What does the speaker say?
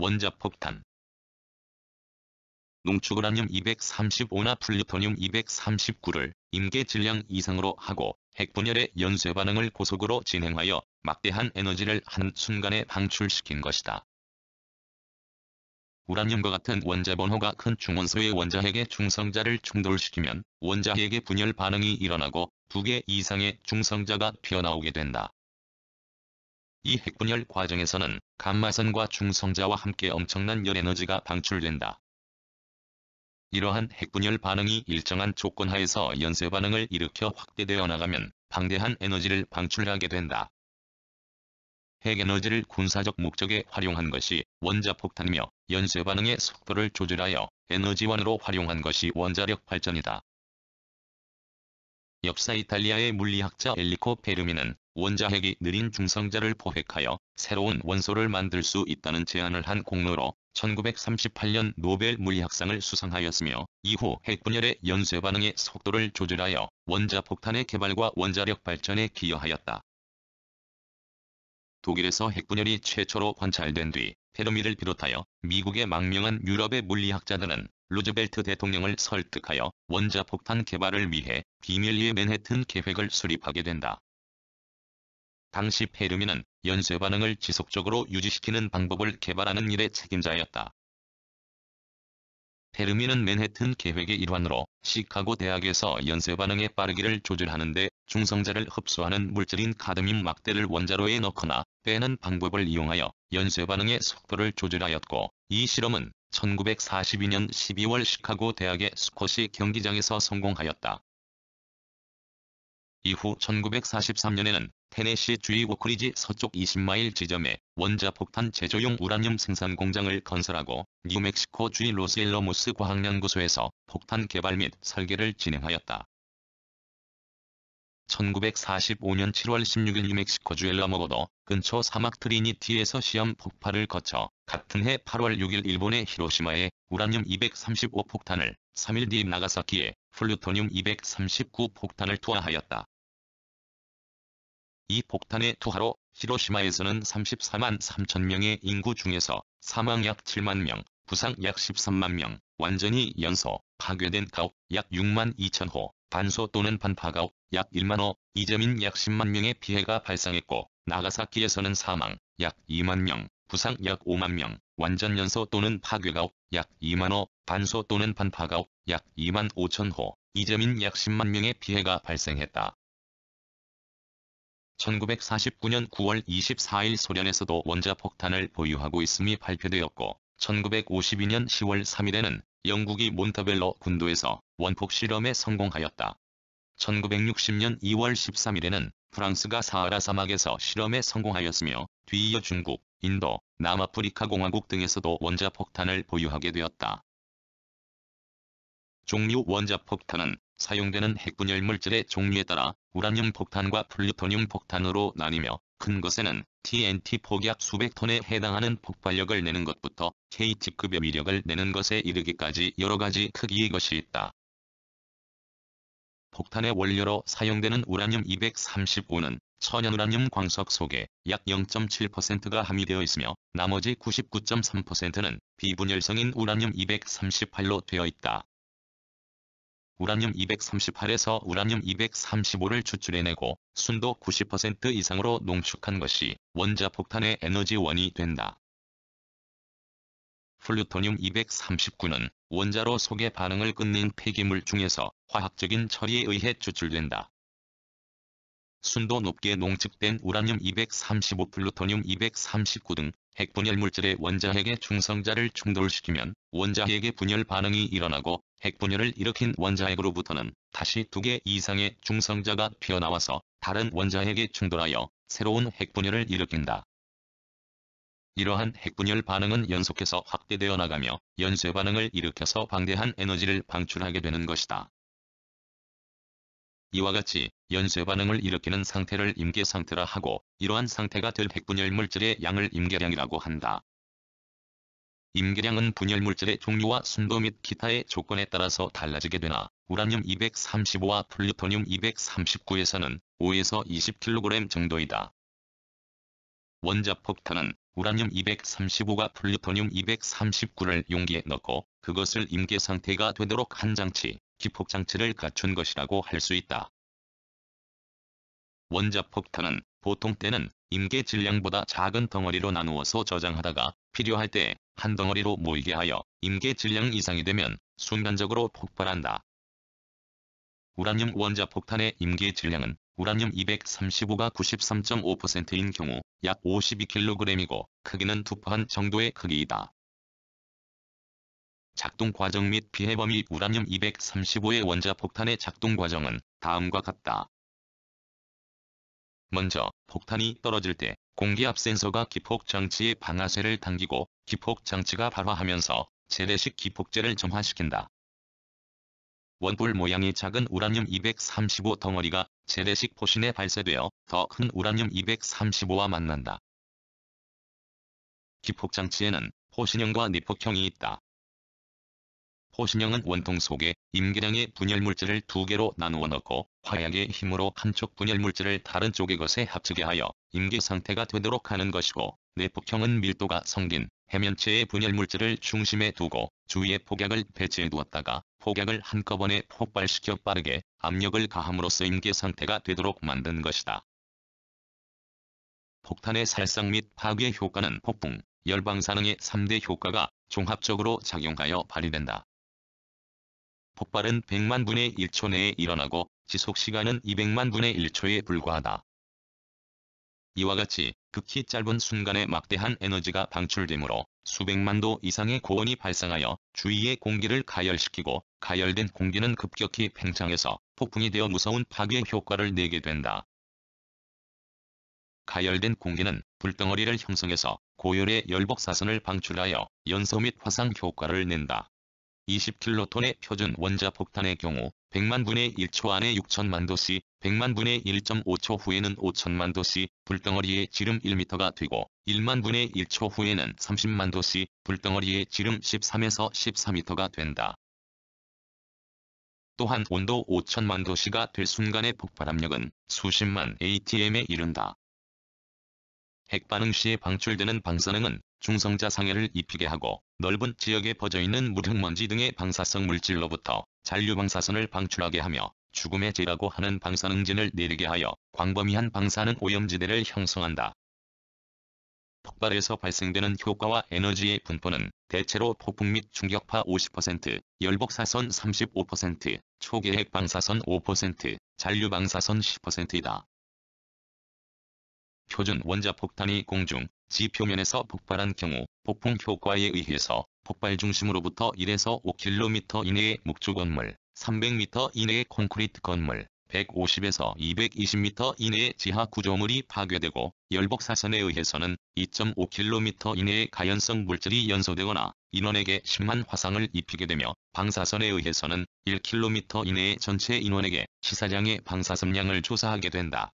원자폭탄 농축우라늄 235나 플루토늄 239를 임계 질량 이상으로 하고 핵분열의 연쇄 반응을 고속으로 진행하여 막대한 에너지를 한순간에 방출시킨 것이다. 우라늄과 같은 원자 번호가 큰 중원소의 원자핵의 중성자를 충돌시키면 원자핵의 분열 반응이 일어나고 두 개 이상의 중성자가 튀어나오게 된다. 이 핵분열 과정에서는 감마선과 중성자와 함께 엄청난 열에너지가 방출된다. 이러한 핵분열 반응이 일정한 조건 하에서 연쇄 반응을 일으켜 확대되어 나가면 방대한 에너지를 방출하게 된다. 핵에너지를 군사적 목적에 활용한 것이 원자폭탄이며 연쇄 반응의 속도를 조절하여 에너지원으로 활용한 것이 원자력 발전이다. 역사 이탈리아의 물리학자 엘리코 페르미는 원자핵이 느린 중성자를 포획하여 새로운 원소를 만들 수 있다는 제안을 한 공로로 1938년 노벨 물리학상을 수상하였으며 이후 핵분열의 연쇄 반응의 속도를 조절하여 원자폭탄의 개발과 원자력 발전에 기여하였다. 독일에서 핵분열이 최초로 관찰된 뒤 페르미를 비롯하여 미국의 망명한 유럽의 물리학자들은 로즈벨트 대통령을 설득하여 원자폭탄 개발을 위해 비밀리에 맨해튼 계획을 수립하게 된다. 당시 페르미는 연쇄 반응을 지속적으로 유지시키는 방법을 개발하는 일의 책임자였다. 페르미는 맨해튼 계획의 일환으로 시카고 대학에서 연쇄 반응의 빠르기를 조절하는데 중성자를 흡수하는 물질인 카드민 막대를 원자로에 넣거나 빼는 방법을 이용하여 연쇄 반응의 속도를 조절하였고 이 실험은 1942년 12월 시카고 대학의 스쿼시 경기장에서 성공하였다. 이후 1943년에는 테네시 주의 고크리지 서쪽 20마일 지점에 원자폭탄 제조용 우라늄 생산 공장을 건설하고 뉴멕시코 주의 로스일러모스 과학연구소에서 폭탄 개발 및 설계를 진행하였다. 1945년 7월 16일 뉴멕시코주 엘라모고도 근처 사막 트리니티에서 시험 폭발을 거쳐 같은 해 8월 6일 일본의 히로시마에 우라늄 235 폭탄을 3일 뒤 나가사키에 플루토늄 239 폭탄을 투하하였다. 이 폭탄의 투하로 히로시마에서는 34만 3천 명의 인구 중에서 사망 약 7만 명, 부상 약 13만 명, 완전히 연소, 파괴된 가옥 약 6만 2천 호, 반소 또는 반파가옥 약 1만 호, 이재민 약 10만 명의 피해가 발생했고 나가사키에서는 사망 약 2만 명, 부상 약 5만 명, 완전 연소 또는 파괴가옥 약 2만 호, 반소 또는 반파가옥 약 2만 5천 호, 이재민 약 10만 명의 피해가 발생했다. 1949년 9월 24일 소련에서도 원자폭탄을 보유하고 있음이 발표되었고 1952년 10월 3일에는 영국이 몬타벨로 군도에서 원폭 실험에 성공하였다. 1960년 2월 13일에는 프랑스가 사하라 사막에서 실험에 성공하였으며 뒤이어 중국, 인도, 남아프리카 공화국 등에서도 원자폭탄을 보유하게 되었다. 종류 원자폭탄은 사용되는 핵분열 물질의 종류에 따라 우라늄 폭탄과 플루토늄 폭탄으로 나뉘며 큰 것에는 TNT 폭약 수백 톤에 해당하는 폭발력을 내는 것부터 KT급의 위력을 내는 것에 이르기까지 여러 가지 크기의 것이 있다. 폭탄의 원료로 사용되는 우라늄 235는 천연 우라늄 광석 속에 약 0.7%가 함유되어 있으며 나머지 99.3%는 비분열성인 우라늄 238로 되어 있다. 우라늄 238에서 우라늄 235를 추출해내고 순도 90% 이상으로 농축한 것이 원자폭탄의 에너지원이 된다. 플루토늄 239는 원자로 속에 반응을 끊는 폐기물 중에서 화학적인 처리에 의해 추출된다. 순도 높게 농축된 우라늄 235 플루토늄 239 등 핵분열 물질의 원자핵의 중성자를 충돌시키면 원자핵의 분열 반응이 일어나고 핵분열을 일으킨 원자핵으로부터는 다시 두 개 이상의 중성자가 튀어나와서 다른 원자핵에 충돌하여 새로운 핵분열을 일으킨다. 이러한 핵분열 반응은 연속해서 확대되어 나가며 연쇄 반응을 일으켜서 방대한 에너지를 방출하게 되는 것이다. 이와 같이 연쇄 반응을 일으키는 상태를 임계 상태라 하고 이러한 상태가 될 핵분열 물질의 양을 임계량이라고 한다. 임계량은 분열물질의 종류와 순도 및 기타의 조건에 따라서 달라지게 되나 우라늄-235와 플루토늄-239에서는 5에서 20kg 정도이다. 원자폭탄은 우라늄-235가 플루토늄-239를 용기에 넣고 그것을 임계 상태가 되도록 한 장치, 기폭장치를 갖춘 것이라고 할 수 있다. 원자폭탄은 보통 때는 임계 질량보다 작은 덩어리로 나누어서 저장하다가 필요할 때 한 덩어리로 모이게 하여 임계 질량 이상이 되면 순간적으로 폭발한다. 우라늄 원자 폭탄의 임계 질량은 우라늄 235가 93.5%인 경우 약 52kg이고 크기는 투파한 정도의 크기이다. 작동 과정 및 피해 범위 우라늄 235의 원자 폭탄의 작동 과정은 다음과 같다. 먼저 폭탄이 떨어질 때 공기압 센서가 기폭 장치의 방아쇠를 당기고 기폭 장치가 발화하면서 재래식 기폭제를 점화시킨다. 원뿔 모양의 작은 우라늄-235 덩어리가 재래식 포신에 발사되어 더 큰 우라늄-235와 만난다. 기폭 장치에는 포신형과 니폭형이 있다. 호신영은 원통 속에 임계량의 분열물질을 두 개로 나누어 넣고 화약의 힘으로 한쪽 분열물질을 다른 쪽의 것에 합치게 하여 임계 상태가 되도록 하는 것이고 내폭형은 밀도가 성긴 해면체의 분열물질을 중심에 두고 주위에 폭약을 배치해 두었다가 폭약을 한꺼번에 폭발시켜 빠르게 압력을 가함으로써 임계 상태가 되도록 만든 것이다. 폭탄의 살상 및 파괴 효과는 폭풍, 열방사능의 3대 효과가 종합적으로 작용하여 발휘된다. 폭발은 100만 분의 1초 내에 일어나고 지속시간은 200만 분의 1초에 불과하다. 이와 같이 극히 짧은 순간에 막대한 에너지가 방출되므로 수백만도 이상의 고온이 발생하여 주위의 공기를 가열시키고 가열된 공기는 급격히 팽창해서 폭풍이 되어 무서운 파괴 효과를 내게 된다. 가열된 공기는 불덩어리를 형성해서 고열의 열복사선을 방출하여 연소 및 화상 효과를 낸다. 20킬로톤의 표준 원자 폭탄의 경우 100만 분의 1초 안에 6천만 도씨, 100만 분의 1.5초 후에는 5천만 도씨, 불덩어리의 지름 1미터가 되고 1만 분의 1초 후에는 30만 도씨, 불덩어리의 지름 13에서 14미터가 된다. 또한 온도 5천만 도씨가 될 순간의 폭발압력은 수십만 ATM에 이른다. 핵반응 시에 방출되는 방사능은 중성자 상해를 입히게 하고 넓은 지역에 퍼져있는 무흙먼지 등의 방사성 물질로부터 잔류방사선을 방출하게 하며 죽음의 죄라고 하는 방사능진을 내리게 하여 광범위한 방사능 오염지대를 형성한다. 폭발에서 발생되는 효과와 에너지의 분포는 대체로 폭풍 및 충격파 50%, 열복사선 35%, 초계핵 방사선 5%, 잔류 방사선 10%이다. 표준 원자폭탄이 공중, 지 표면에서 폭발한 경우 폭풍 효과에 의해서 폭발 중심으로부터 1에서 5km 이내의 목조 건물, 300m 이내의 콘크리트 건물, 150에서 220m 이내의 지하 구조물이 파괴되고 열복 사선에 의해서는 2.5km 이내의 가연성 물질이 연소되거나 인원에게 심한 화상을 입히게 되며 방사선에 의해서는 1km 이내의 전체 인원에게 시사량의 방사선량을 조사하게 된다.